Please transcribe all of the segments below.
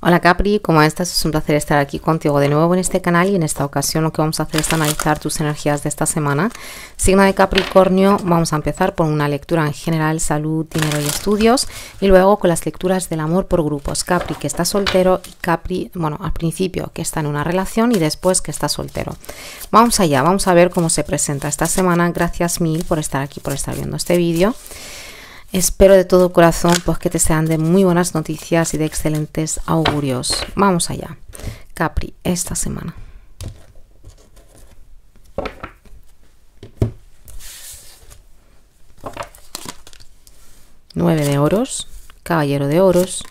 Hola Capri, como estás? Es un placer estar aquí contigo de nuevo en este canal y en esta ocasión lo que vamos a hacer es analizar tus energías de esta semana. Signo de Capricornio, vamos a empezar por una lectura en general, salud, dinero y estudios y luego con las lecturas del amor por grupos. Capri que está soltero y Capri, bueno, al principio que está en una relación y después que está soltero. Vamos allá, vamos a ver cómo se presenta esta semana. Gracias mil por estar aquí, por estar viendo este vídeo. Espero de todo corazón pues, que te sean de muy buenas noticias y de excelentes augurios. Vamos allá. Capri, esta semana. Nueve de oros, caballero de oros,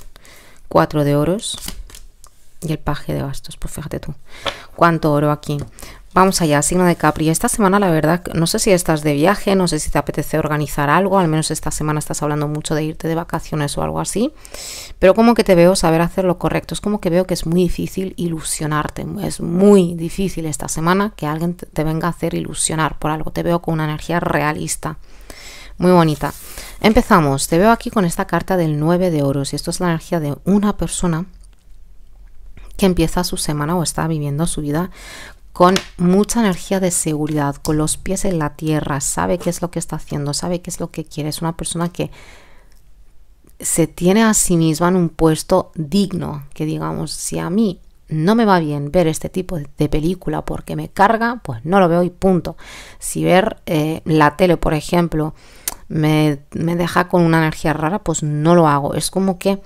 cuatro de oros, el paje de bastos, pues fíjate tú. Cuánto oro aquí. Vamos allá, signo de Capri. Esta semana, la verdad, no sé si estás de viaje, no sé si te apetece organizar algo, al menos esta semana estás hablando mucho de irte de vacaciones o algo así, pero como que te veo saber hacer lo correcto, es como que veo que es muy difícil ilusionarte, es muy difícil esta semana que alguien te venga a hacer ilusionar por algo, te veo con una energía realista muy bonita. Empezamos, te veo aquí con esta carta del 9 de oros y esto es la energía de una persona que empieza su semana o está viviendo su vida con mucha energía de seguridad, con los pies en la tierra, sabe qué es lo que está haciendo, sabe qué es lo que quiere, es una persona que se tiene a sí misma en un puesto digno, que digamos, si a mí no me va bien ver este tipo de película porque me carga, pues no lo veo y punto. Si ver eh, la tele, por ejemplo, me deja con una energía rara, pues no lo hago. Es como que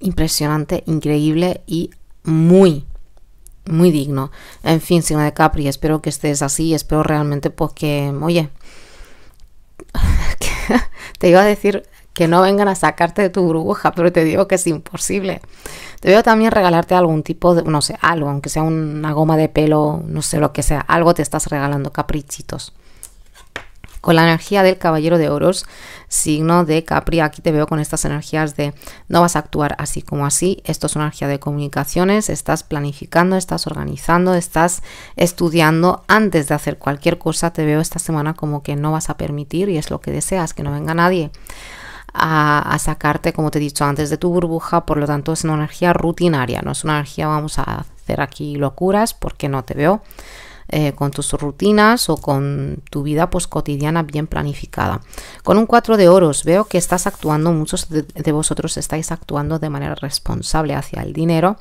impresionante, increíble y muy, muy digno. En fin, signo de Capri, espero que estés así, espero realmente porque, pues, oye, te iba a decir que no vengan a sacarte de tu burbuja, pero te digo que es imposible. Te veo también regalarte algún tipo de, no sé, algo, aunque sea una goma de pelo, no sé lo que sea, algo te estás regalando, caprichitos con la energía del caballero de oros, signo de Capri. Aquí te veo con estas energías de no vas a actuar así como así. Esto es una energía de comunicaciones, estás planificando, estás organizando, estás estudiando. Antes de hacer cualquier cosa te veo esta semana como que no vas a permitir y es lo que deseas, que no venga nadie. A, a, sacarte, como te he dicho antes, de tu burbuja, por lo tanto es una energía rutinaria, no es una energía vamos a hacer aquí locuras porque no te veo. Eh, con tus rutinas o con tu vida pues, cotidiana bien planificada. Con un 4 de oros veo que estás actuando, muchos de, vosotros estáis actuando de manera responsable hacia el dinero.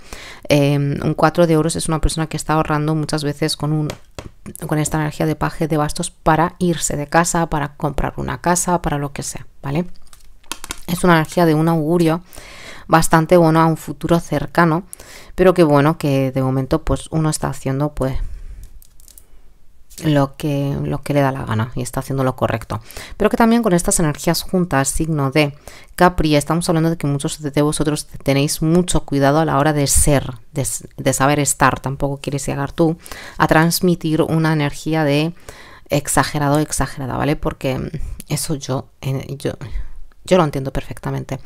Em, un 4 de oros es una persona que está ahorrando muchas veces con un con esta energía de paje de bastos para irse de casa, para comprar una casa, para lo que sea, ¿vale? Es una energía de un augurio bastante bueno a un futuro cercano, pero que bueno, que de momento pues uno está haciendo pues lo que, lo que le da la gana y está haciendo lo correcto. Pero que también con estas energías juntas, signo de Capri, estamos hablando de que muchos de vosotros tenéis mucho cuidado a la hora de ser, de, saber estar, tampoco quieres llegar tú a transmitir una energía de exagerado, exagerada, ¿vale? Porque eso yo, eh, yo yo lo entiendo perfectamente.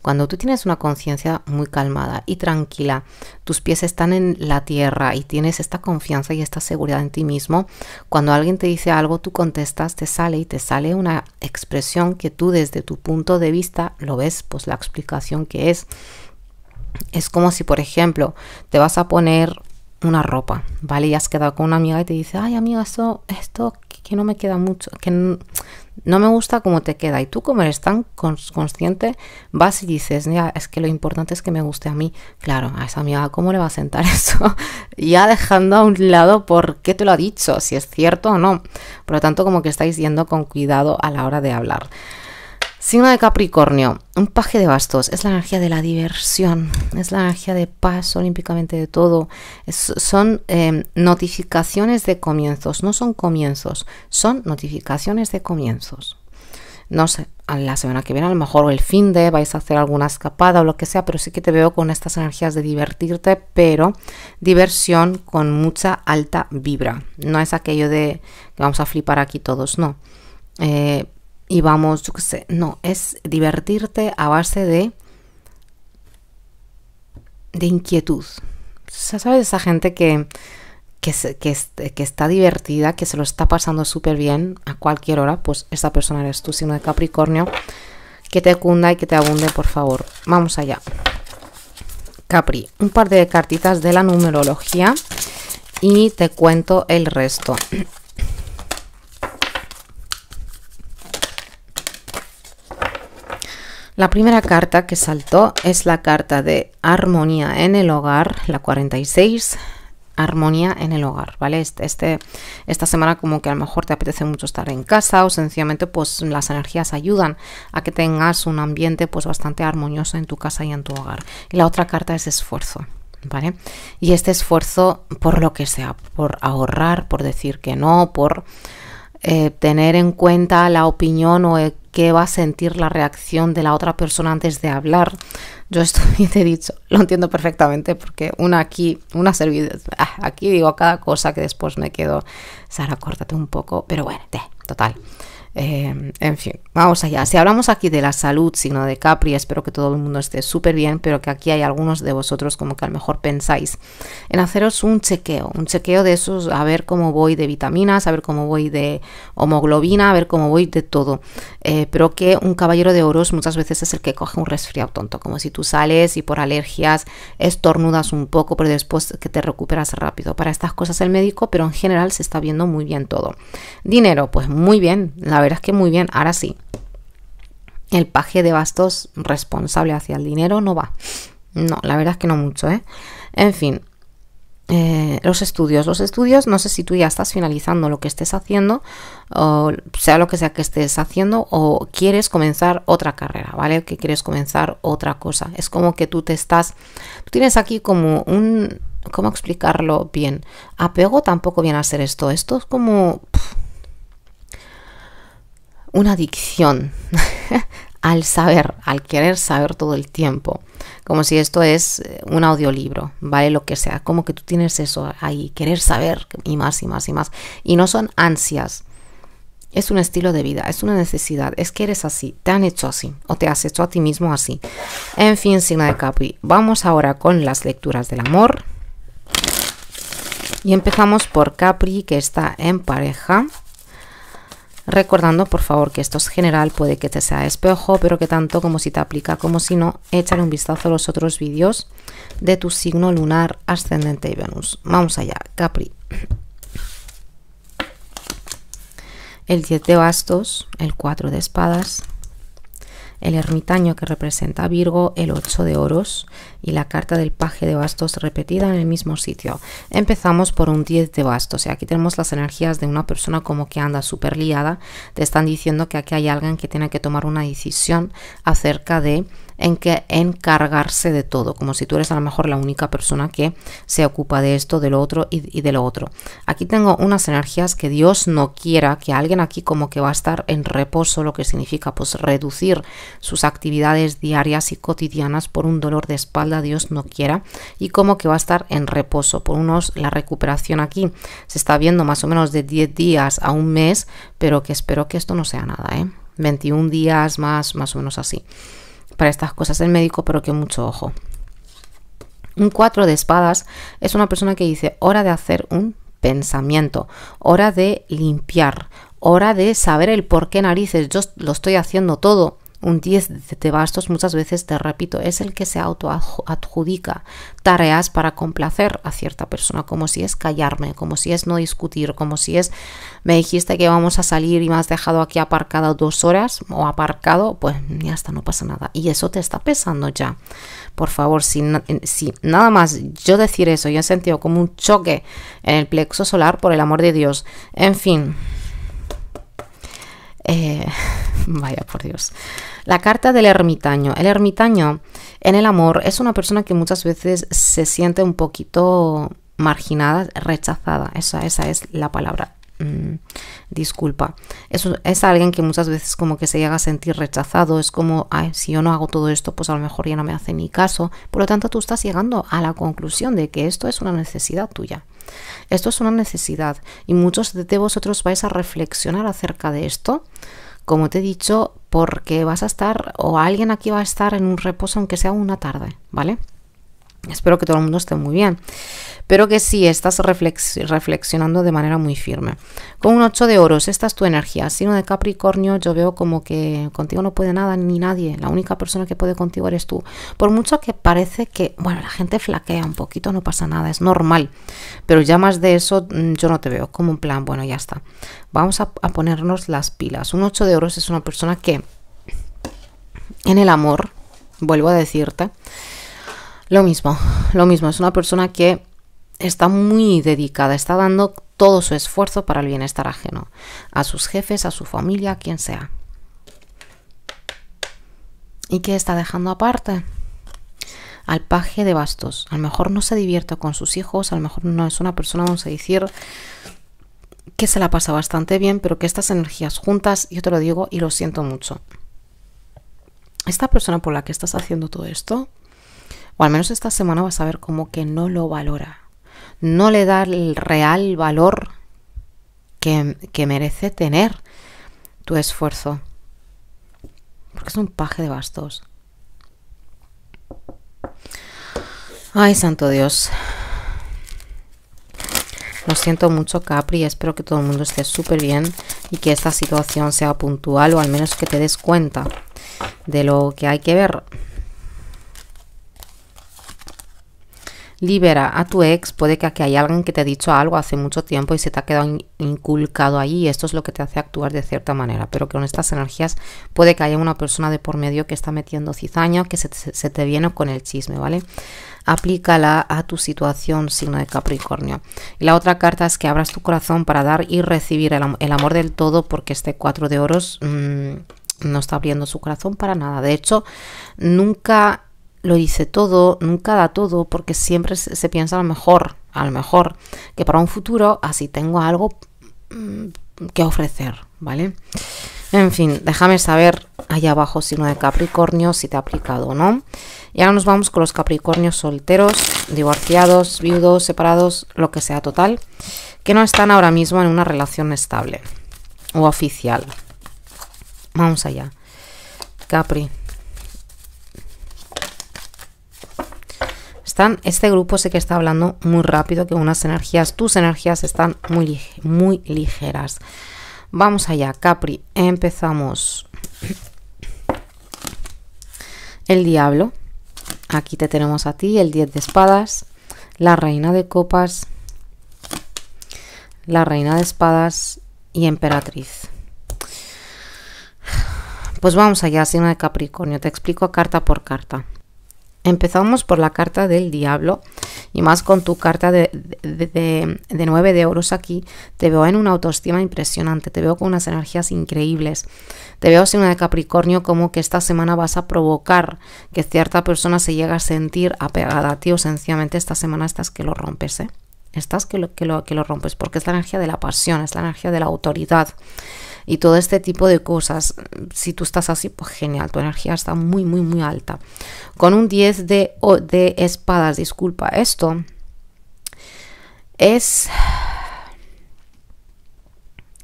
Cuando tú tienes una conciencia muy calmada y tranquila, tus pies están en la tierra y tienes esta confianza y esta seguridad en ti mismo, cuando alguien te dice algo, tú contestas, te sale y te sale una expresión que tú desde tu punto de vista lo ves, pues la explicación que es. Es como si, por ejemplo, te vas a poner una ropa, ¿vale? Y has quedado con una amiga y te dice, ay amiga, esto, esto que no me queda mucho, que no me gusta cómo te queda. Y tú, como eres tan consciente, vas y dices, mira, es que lo importante es que me guste a mí. Claro, a esa amiga, ¿cómo le va a sentar eso? ya dejando a un lado por qué te lo ha dicho, si es cierto o no. Por lo tanto, como que estáis yendo con cuidado a la hora de hablar. Signo de Capricornio, un paje de bastos, es la energía de la diversión, es la energía de paz olímpicamente de todo. son em, notificaciones de comienzos, no son comienzos, son notificaciones de comienzos. No sé, a la semana que viene a lo mejor el fin de vais a hacer alguna escapada o lo que sea, pero sí que te veo con estas energías de divertirte, pero diversión con mucha alta vibra. No es aquello de que vamos a flipar aquí todos, no. Eh, y vamos, yo qué sé, no, es divertirte a base de de inquietud. O sea, ¿sabes? Esa gente que, que, está divertida, que se lo está pasando súper bien a cualquier hora, pues esa persona eres tú, signo de Capricornio, que te cunda y que te abunde, por favor. Vamos allá. Capri, un par de cartitas de la numerología y te cuento el resto. La primera carta que saltó es la carta de armonía en el hogar, la 46, armonía en el hogar, ¿vale? Este, este, esta semana como que a lo mejor te apetece mucho estar en casa o sencillamente pues las energías ayudan a que tengas un ambiente pues bastante armonioso en tu casa y en tu hogar. Y la otra carta es esfuerzo. ¿Vale? Y este esfuerzo por lo que sea, por ahorrar, por decir que no, por eh, tener en cuenta la opinión o eh, qué va a sentir la reacción de la otra persona antes de hablar. Yo esto te he dicho, lo entiendo perfectamente porque una aquí, una servidora, ah, aquí digo cada cosa que después me quedo, Sara, córtate un poco, pero bueno, te, total. Em, en fin, vamos allá. Si hablamos aquí de la salud, sino de Capri, espero que todo el mundo esté súper bien, pero que aquí hay algunos de vosotros como que a lo mejor pensáis en haceros un chequeo, un chequeo de esos, a ver cómo voy de vitaminas, a ver cómo voy de homoglobina, a ver cómo voy de todo. Eh, pero que un caballero de oros muchas veces es el que coge un resfriado tonto, como si tú sales y por alergias estornudas un poco, pero después que te recuperas rápido. Para estas cosas el médico, pero en general se está viendo muy bien todo. Dinero, pues muy bien, la verdad es que muy bien, ahora sí. El paje de bastos responsable hacia el dinero no va. No, la verdad es que no mucho, ¿eh? En fin, eh, los estudios. Los estudios, no sé si tú ya estás finalizando lo que estés haciendo, o sea lo que sea que estés haciendo, o quieres comenzar otra carrera, ¿vale? Que quieres comenzar otra cosa. Es como que tú te estás, tú tienes aquí como un, ¿cómo explicarlo bien? Apego tampoco viene a ser esto. Esto es como una adicción al saber, al querer saber todo el tiempo, como si esto es eh, un audiolibro, ¿vale? Lo que sea, como que tú tienes eso ahí, querer saber y más y más y más. Y no son ansias, es un estilo de vida, es una necesidad, es que eres así, te han hecho así o te has hecho a ti mismo así. En fin, signo de Capri, vamos ahora con las lecturas del amor. Y empezamos por Capri, que está en pareja. Recordando, por favor, que esto es general, puede que te sea espejo, pero que tanto como si te aplica como si no, échale un vistazo a los otros vídeos de tu signo lunar, ascendente y Venus. Vamos allá, Capri. El 10 de bastos, el 4 de espadas, el ermitaño que representa Virgo, el 8 de oros y la carta del paje de bastos repetida en el mismo sitio. Empezamos por un 10 de bastos y aquí tenemos las energías de una persona como que anda súper liada. Te están diciendo que aquí hay alguien que tiene que tomar una decisión acerca de en qué encargarse de todo, como si tú eres a lo mejor la única persona que se ocupa de esto, de lo otro y, de lo otro. Aquí tengo unas energías que Dios no quiera, que alguien aquí como que va a estar en reposo, lo que significa pues reducir sus actividades diarias y cotidianas por un dolor de espalda Dios no quiera, y como que va a estar en reposo. Por unos, la recuperación aquí se está viendo más o menos de 10 días a un mes, pero que espero que esto no sea nada, ¿eh? 21 días más, más o menos así. Para estas cosas el médico, pero que mucho ojo. Un 4 de espadas es una persona que dice, hora de hacer un pensamiento, hora de limpiar, hora de saber el por qué narices yo lo estoy haciendo todo un 10 de bastos muchas veces, te repito, es el que se autoadjudica tareas para complacer a cierta persona, como si es callarme, como si es no discutir, como si es me dijiste que vamos a salir y me has dejado aquí aparcada dos horas o aparcado, pues ya está, no pasa nada. Y eso te está pesando ya. Por favor, si, si nada más yo decir eso, yo he sentido como un choque en el plexo solar, por el amor de Dios. En fin. Eh, vaya por Dios. La carta del ermitaño. El ermitaño en el amor es una persona que muchas veces se siente un poquito marginada, rechazada. Esa, esa es la palabra. Mm, disculpa. Es, es alguien que muchas veces como que se llega a sentir rechazado. Es como, si yo no hago todo esto, pues a lo mejor ya no me hace ni caso. Por lo tanto, tú estás llegando a la conclusión de que esto es una necesidad tuya. Esto es una necesidad y muchos de vosotros vais a reflexionar acerca de esto, como te he dicho, porque vas a estar o alguien aquí va a estar en un reposo aunque sea una tarde, ¿vale? Espero que todo el mundo esté muy bien. Pero que sí, estás reflexionando de manera muy firme. Con un 8 de oros, esta es tu energía. Sino de Capricornio, yo veo como que contigo no puede nada ni nadie. La única persona que puede contigo eres tú. Por mucho que parece que, bueno, la gente flaquea un poquito, no pasa nada, es normal. Pero ya más de eso, mm, yo no te veo. Como un plan, bueno, ya está. Vamos a, a ponernos las pilas. Un 8 de oros es una persona que en el amor, vuelvo a decirte, lo mismo, lo mismo, es una persona que está muy dedicada, está dando todo su esfuerzo para el bienestar ajeno, a sus jefes, a su familia, a quien sea. ¿Y qué está dejando aparte? Al paje de bastos. A lo mejor no se divierte con sus hijos, a lo mejor no es una persona, vamos a decir, que se la pasa bastante bien, pero que estas energías juntas, yo te lo digo y lo siento mucho. Esta persona por la que estás haciendo todo esto, o al menos esta semana vas a ver como que no lo valora, no le da el real valor que, que merece tener tu esfuerzo, porque es un paje de bastos. Ay, santo Dios. Lo siento mucho, Capri. Espero que todo el mundo esté súper bien y que esta situación sea puntual o al menos que te des cuenta de lo que hay que ver. libera a tu ex, puede que haya hay alguien que te ha dicho algo hace mucho tiempo y se te ha quedado inculcado ahí esto es lo que te hace actuar de cierta manera, pero con estas energías puede que haya una persona de por medio que está metiendo cizaña, que se te, viene con el chisme, ¿vale? Aplícala a tu situación, signo de Capricornio. Y la otra carta es que abras tu corazón para dar y recibir el, amor del todo, porque este cuatro de oros mm, no está abriendo su corazón para nada. De hecho, nunca lo dice todo, nunca da todo, porque siempre se piensa a lo mejor, a lo mejor, que para un futuro así tengo algo mm, que ofrecer, ¿vale? En fin, déjame saber allá abajo, si no de Capricornio, si te ha aplicado o no. Y ahora nos vamos con los Capricornios solteros, divorciados, viudos, separados, lo que sea total, que no están ahora mismo en una relación estable o oficial. Vamos allá. Capri. este grupo sé que está hablando muy rápido, que unas energías, tus energías están muy, muy ligeras. Vamos allá, Capri, empezamos. El diablo, aquí te tenemos a ti, el 10 de espadas, la reina de copas, la reina de espadas y emperatriz. Pues vamos allá, signo de Capricornio, te explico carta por carta. Empezamos por la carta del diablo y más con tu carta de, nueve de, 9 de euros aquí. Te veo en una autoestima impresionante, te veo con unas energías increíbles. Te veo sin una de Capricornio como que esta semana vas a provocar que cierta persona se llegue a sentir apegada a ti o sencillamente esta semana estás que lo rompes, ¿eh? Estás que lo, que lo, que lo rompes porque es la energía de la pasión, es la energía de la autoridad y todo este tipo de cosas. Si tú estás así, pues genial, tu energía está muy, muy, muy alta. Con un 10 de, de espadas, disculpa, esto es...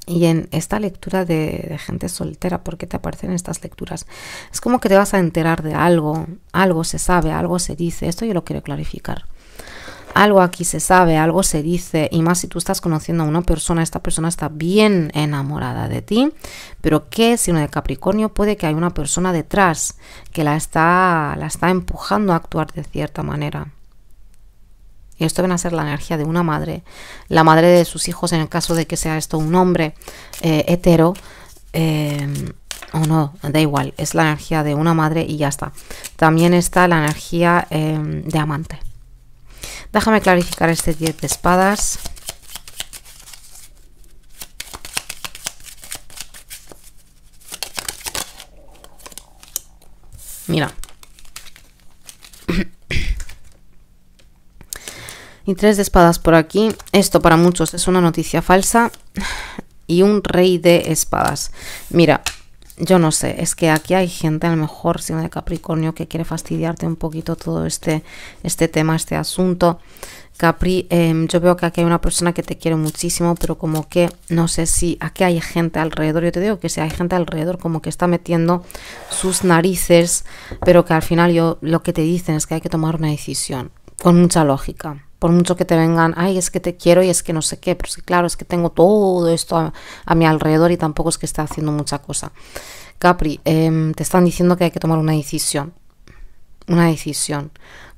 Y en esta lectura de, de, gente soltera, ¿por qué te aparecen estas lecturas? Es como que te vas a enterar de algo, algo se sabe, algo se dice, esto yo lo quiero clarificar algo aquí se sabe, algo se dice, y más si tú estás conociendo a una persona, esta persona está bien enamorada de ti, pero ¿qué uno de Capricornio? Puede que hay una persona detrás que la está, la está empujando a actuar de cierta manera. Y esto viene a ser la energía de una madre, la madre de sus hijos en el caso de que sea esto un hombre eh, hetero. Eh, o no, da igual, es la energía de una madre y ya está. También está la energía eh, de amante. Déjame clarificar este 10 de espadas. Mira. y tres de espadas por aquí. Esto para muchos es una noticia falsa. Y un rey de espadas. Mira, yo no sé, es que aquí hay gente, a lo mejor signo de Capricornio, que quiere fastidiarte un poquito todo este, este tema, este asunto. Capri, em, yo veo que aquí hay una persona que te quiere muchísimo, pero como que no sé si aquí hay gente alrededor. Yo te digo que si hay gente alrededor, como que está metiendo sus narices, pero que al final yo lo que te dicen es que hay que tomar una decisión con mucha lógica. Por mucho que te vengan, ay, es que te quiero y es que no sé qué, pero sí, claro, es que tengo todo esto a, mi alrededor y tampoco es que esté haciendo mucha cosa. Capri, em, te están diciendo que hay que tomar una decisión. Una decisión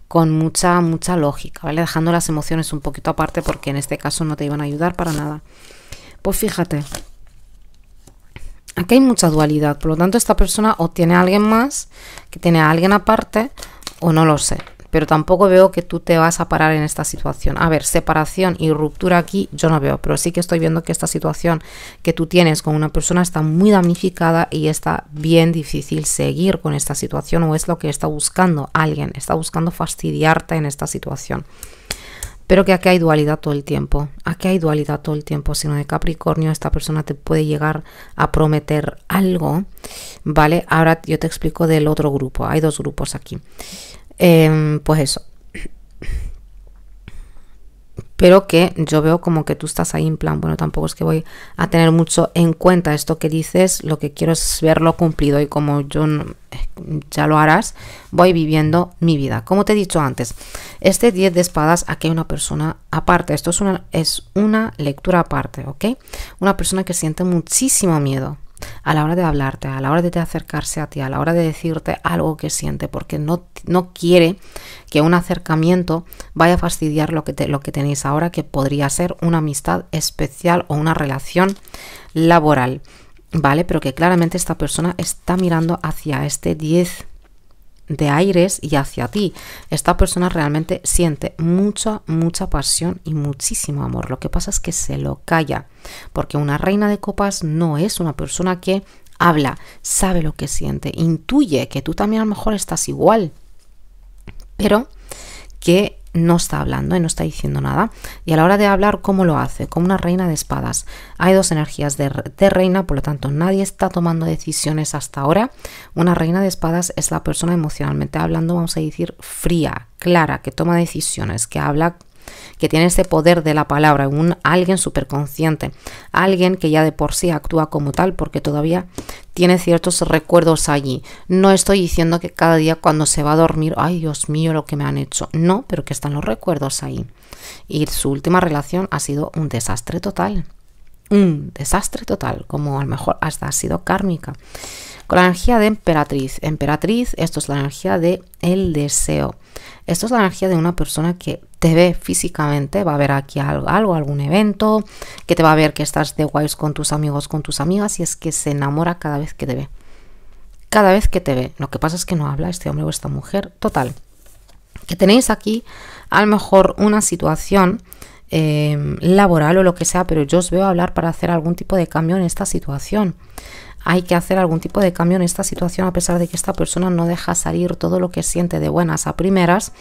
con mucha, mucha lógica, ¿vale? Dejando las emociones un poquito aparte porque en este caso no te iban a ayudar para nada. Pues fíjate, aquí hay mucha dualidad, por lo tanto esta persona o tiene a alguien más, que tiene a alguien aparte, o no lo sé, pero tampoco veo que tú te vas a parar en esta situación. A ver, separación y ruptura aquí yo no veo, pero sí que estoy viendo que esta situación que tú tienes con una persona está muy damnificada y está bien difícil seguir con esta situación o es lo que está buscando alguien, está buscando fastidiarte en esta situación. Pero que aquí hay dualidad todo el tiempo, aquí hay dualidad todo el tiempo, sino de Capricornio esta persona te puede llegar a prometer algo, ¿vale? Ahora yo te explico del otro grupo, hay dos grupos aquí. Em, pues eso. Pero que yo veo como que tú estás ahí en plan, bueno, tampoco es que voy a tener mucho en cuenta esto que dices, lo que quiero es verlo cumplido y como yo eh, ya lo harás, voy viviendo mi vida. Como te he dicho antes, este 10 de espadas, aquí hay una persona aparte, esto es una, es una lectura aparte, ¿ok? Una persona que siente muchísimo miedo, a la hora de hablarte, a la hora de acercarse a ti, a la hora de decirte algo que siente, porque no, no quiere que un acercamiento vaya a fastidiar lo que, lo que tenéis ahora, que podría ser una amistad especial o una relación laboral, ¿vale? Pero que claramente esta persona está mirando hacia este 10 de aires y hacia ti. Esta persona realmente siente mucha, mucha pasión y muchísimo amor. Lo que pasa es que se lo calla, porque una reina de copas no es una persona que habla, sabe lo que siente, intuye que tú también a lo mejor estás igual, pero que no está hablando y no está diciendo nada. Y a la hora de hablar, ¿cómo lo hace? Como una reina de espadas. Hay dos energías de, de, reina, por lo tanto, nadie está tomando decisiones hasta ahora. Una reina de espadas es la persona emocionalmente hablando, vamos a decir, fría, clara, que toma decisiones, que habla que tiene ese poder de la palabra, un alguien superconsciente, alguien que ya de por sí actúa como tal porque todavía tiene ciertos recuerdos allí. No estoy diciendo que cada día cuando se va a dormir, ay Dios mío, lo que me han hecho. No, pero que están los recuerdos ahí. Y su última relación ha sido un desastre total. Un desastre total, como a lo mejor hasta ha sido kármica con la energía de emperatriz. Emperatriz, esto es la energía de el deseo. Esto es la energía de una persona que te ve físicamente, va a ver aquí algo, algún evento, que te va a ver que estás de guays con tus amigos, con tus amigas, y es que se enamora cada vez que te ve. Cada vez que te ve. Lo que pasa es que no habla este hombre o esta mujer. Total. Que tenéis aquí a lo mejor una situación eh, laboral o lo que sea, pero yo os veo hablar para hacer algún tipo de cambio en esta situación hay que hacer algún tipo de cambio en esta situación a pesar de que esta persona no deja salir todo lo que siente de buenas a primeras.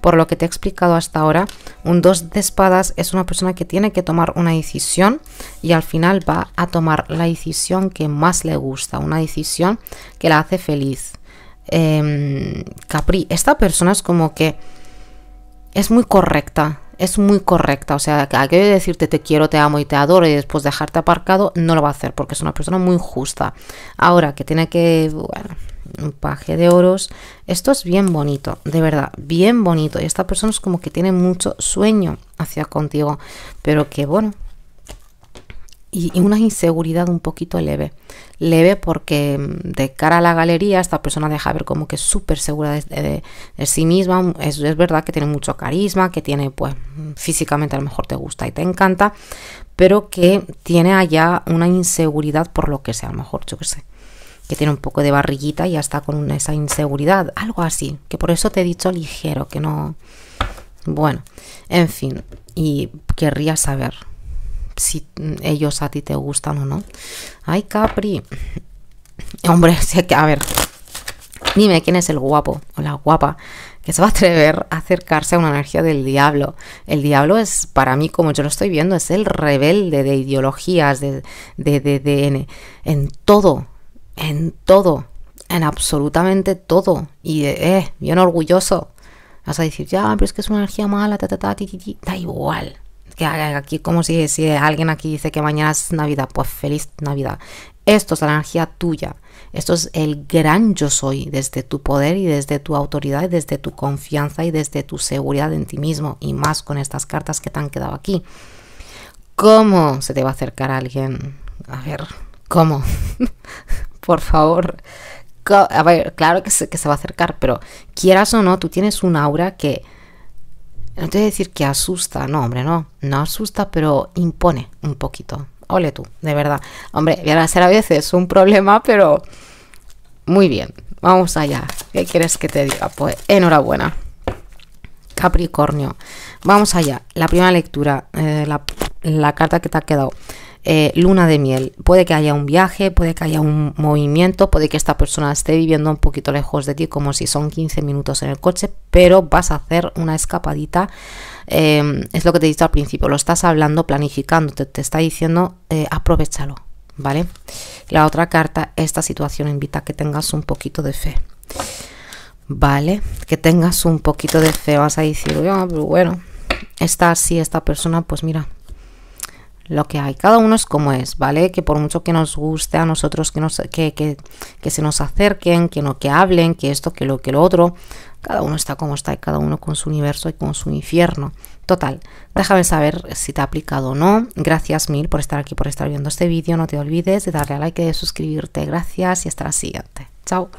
Por lo que te he explicado hasta ahora, un dos de espadas es una persona que tiene que tomar una decisión y al final va a tomar la decisión que más le gusta, una decisión que la hace feliz. Em, Capri, esta persona es como que es muy correcta, es muy correcta. O sea, aquello que decirte te quiero, te amo y te adoro y después dejarte aparcado, no lo va a hacer porque es una persona muy justa. Ahora que tiene que, bueno, un paje de oros. Esto es bien bonito, de verdad, bien bonito. Y esta persona es como que tiene mucho sueño hacia contigo, pero que bueno, y, una inseguridad un poquito leve. Leve porque mm, de cara a la galería esta persona deja ver como que es súper segura de, sí misma. Es, es, verdad que tiene mucho carisma, que tiene pues mm, físicamente a lo mejor te gusta y te encanta, pero que tiene allá una inseguridad por lo que sea, a lo mejor yo qué sé que tiene un poco de barriguita y ya está con esa inseguridad, algo así, que por eso te he dicho ligero, que no... Bueno, en fin, y querría saber si ellos a ti te gustan o no. Ay, Capri. Hombre, a ver, dime quién es el guapo o la guapa que se va a atrever a acercarse a una energía del diablo. El diablo es, para mí, como yo lo estoy viendo, es el rebelde de ideologías, de, de, de, de en, todo, en todo, en absolutamente todo. Y eh, bien orgulloso. Vas a decir, ya, pero es que es una energía mala, ta, ta, Da igual, aquí como si, alguien aquí dice que mañana es Navidad, pues feliz Navidad. Esto es la energía tuya. Esto es el gran yo soy desde tu poder y desde tu autoridad y desde tu confianza y desde tu seguridad en ti mismo y más con estas cartas que te han quedado aquí. ¿Cómo se te va a acercar alguien? A ver, ¿cómo? Por favor. A ver, claro que se, que se va a acercar, pero quieras o no, tú tienes un aura que no te voy a decir que asusta, no, hombre, no. No asusta, pero impone un poquito. Ole tú, de verdad. Hombre, viene a ser a veces un problema, pero muy bien. Vamos allá. ¿Qué quieres que te diga? Pues enhorabuena. Capricornio. Vamos allá. La primera lectura, eh, la, la carta que te ha quedado. Eh, luna de miel. Puede que haya un viaje, puede que haya un movimiento, puede que esta persona esté viviendo un poquito lejos de ti, como si son 15 minutos en el coche, pero vas a hacer una escapadita. Em, es lo que te he dicho al principio, lo estás hablando, planificando, te, está diciendo, eh, aprovechalo, ¿vale? La otra carta, esta situación invita a que tengas un poquito de fe. ¿Vale? Que tengas un poquito de fe, vas a decir, ah, bueno, está así esta persona, pues mira, lo que hay. Cada uno es como es, ¿vale? Que por mucho que nos guste a nosotros, que, nos, que, se nos acerquen, que, no, que hablen, que esto, que lo, que lo otro, cada uno está como está y cada uno con su universo y con su infierno. Total, déjame saber si te ha aplicado o no. Gracias mil por estar aquí, por estar viendo este vídeo. No te olvides de darle a like de suscribirte. Gracias y hasta la siguiente. Chao.